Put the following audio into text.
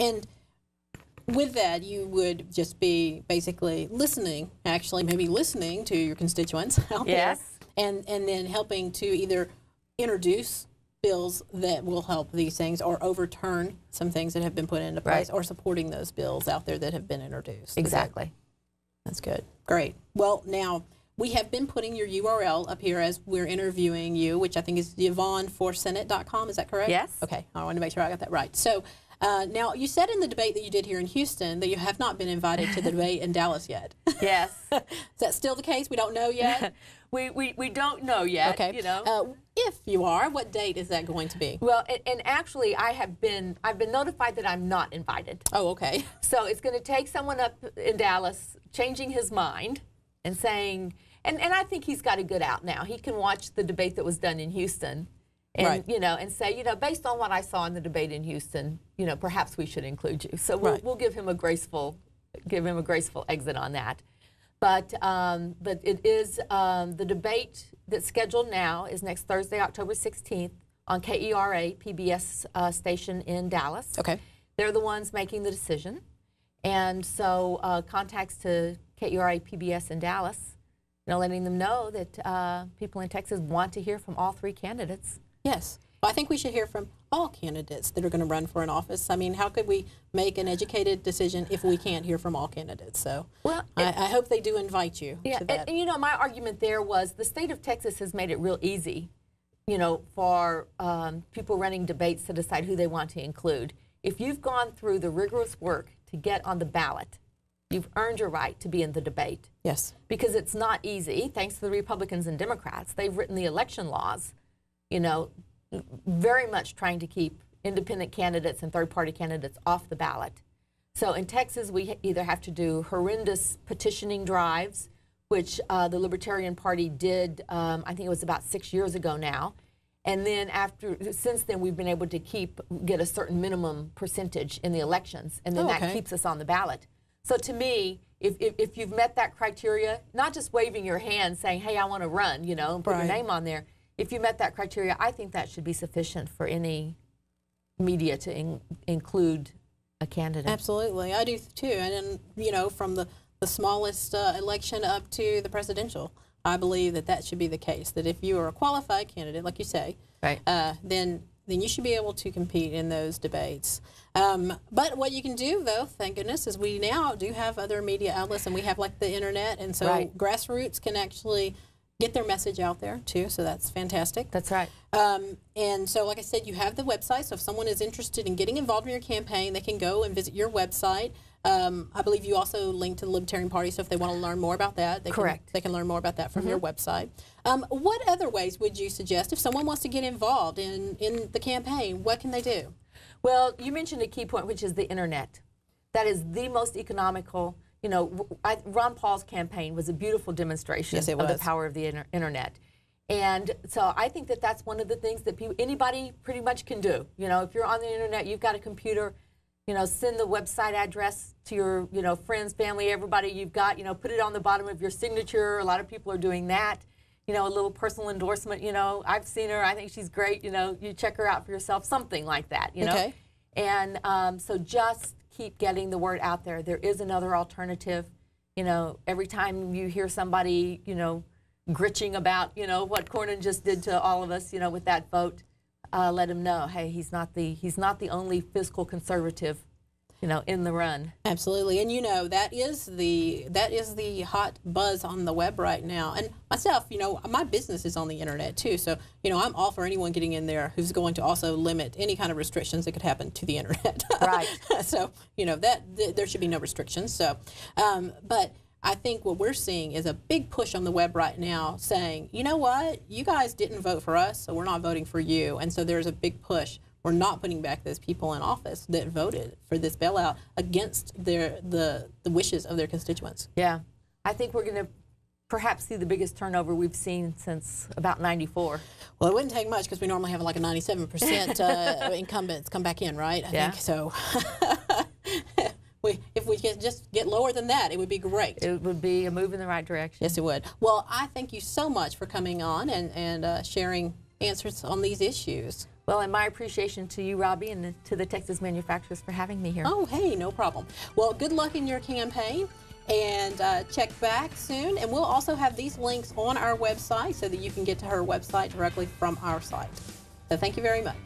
And with that, you would just be basically listening, actually, maybe listening to your constituents out yes. there, and and then helping to either introduce bills that will help these things or overturn some things that have been put into place right. or supporting those bills out there that have been introduced. Exactly. that's good. Great. Well, now we have been putting your URL up here as we're interviewing you, which I think is YvonneForSenate.com. Is that correct? Yes. Okay. I want to make sure I got that right. So uh, now, you said in the debate that you did here in Houston that you have not been invited to the debate in Dallas yet. Yes. Is that still the case? We don't know yet? we, we, we don't know yet. Okay. You know. Uh, if you are, what date is that going to be? Well, and, and, actually, I have been I've been notified that I'm not invited. Oh, okay. So it's going to take someone up in Dallas changing his mind and saying, and and I think he's got a good out now. He can watch the debate that was done in Houston and right. you know and say you know based on what I saw in the debate in Houston you know perhaps we should include you so we'll, right. we'll give him a graceful give him a graceful exit on that but um, but it is um, the debate that's scheduled now is next Thursday October 16th on KERA PBS uh, station in Dallas okay they're the ones making the decision and so uh, contacts to KERA PBS in Dallas you know letting them know that uh, people in Texas want to hear from all three candidates Yes. Well, I think we should hear from all candidates that are going to run for an office. I mean, how could we make an educated decision if we can't hear from all candidates? So well, I, it, I hope they do invite you. Yeah, and, and, you know, my argument there was the state of Texas has made it real easy, you know, for um, people running debates to decide who they want to include. If you've gone through the rigorous work to get on the ballot, you've earned your right to be in the debate. Yes. Because it's not easy, thanks to the Republicans and Democrats. They've written the election laws you know, very much trying to keep independent candidates and third party candidates off the ballot. So in Texas, we either have to do horrendous petitioning drives, which uh, the Libertarian Party did, um, I think it was about six years ago now. And then after, since then, we've been able to keep, get a certain minimum percentage in the elections. And then oh, okay. that keeps us on the ballot. So to me, if, if, if, you've met that criteria, not just waving your hand saying, hey, I want to run, you know, and put right. your name on there, if you met that criteria, I think that should be sufficient for any media to in, include a candidate. Absolutely, I do too. And, and you know, from the the smallest uh, election up to the presidential, I believe that that should be the case. That if you are a qualified candidate, like you say, right, uh, then then you should be able to compete in those debates. Um, but what you can do, though, thank goodness, is we now do have other media outlets, and we have like the internet, and so right. grassroots can actually get their message out there too. So that's fantastic. That's right. Um, and so, like I said, you have the website. So if someone is interested in getting involved in your campaign, they can go and visit your website. Um, I believe you also link to the Libertarian Party, so if they want to learn more about that, they Correct. Can, they can learn more about that from mm -hmm. your mm-hmm. website. Um, what other ways would you suggest if someone wants to get involved in, in the campaign? What can they do? Well, you mentioned a key point, which is the internet. That is the most economical you know, I, Ron Paul's campaign was a beautiful demonstration yes, of the power of the inter internet. And so I think that that's one of the things that people, anybody pretty much can do. You know, if you're on the internet, you've got a computer, you know, send the website address to your, you know, friends, family, everybody you've got, you know, put it on the bottom of your signature. A lot of people are doing that. You know, a little personal endorsement, you know, I've seen her, I think she's great, you know, you check her out for yourself, something like that, you know. Okay. And um, so just keep getting the word out there. There is another alternative. You know, every time you hear somebody, you know, gritching about, you know, what Cornyn just did to all of us, you know, with that vote, uh, let him know, hey, he's not the he's not the only fiscal conservative you know, in the run. Absolutely. And you know, that is the that is the hot buzz on the web right now. And myself, you know, my business is on the internet too. So, you know, I'm all for anyone getting in there who's going to also limit any kind of restrictions that could happen to the internet. Right. so, you know, that th there should be no restrictions. So, um, but I think what we're seeing is a big push on the web right now saying, you know what, you guys didn't vote for us, so we're not voting for you. And so there's a big push we're not putting back those people in office that voted for this bailout against their the, the wishes of their constituents. Yeah. I think we're going to perhaps see the biggest turnover we've seen since about 94. Well, it wouldn't take much because we normally have like a 97% uh, incumbents come back in, right? I yeah. think so. We, if we could just get lower than that, it would be great. It would be a move in the right direction. Yes, it would. Well, I thank you so much for coming on and, and uh, sharing answers on these issues. Well, and my appreciation to you, Robbie, and to the Texas manufacturers for having me here. Oh, hey, no problem. Well, good luck in your campaign and uh, check back soon. And we'll also have these links on our website so that you can get to her website directly from our site. So thank you very much.